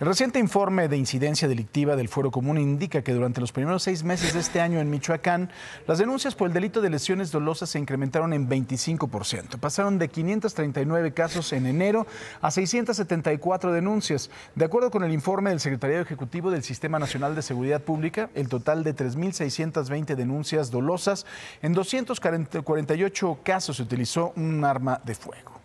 El reciente informe de incidencia delictiva del Fuero Común indica que durante los primeros seis meses de este año en Michoacán, las denuncias por el delito de lesiones dolosas se incrementaron en 25%. Pasaron de 539 casos en enero a 674 denuncias. De acuerdo con el informe del Secretario Ejecutivo del Sistema Nacional de Seguridad Pública, el total de 3.620 denuncias dolosas en 248 casos se utilizó un arma de fuego.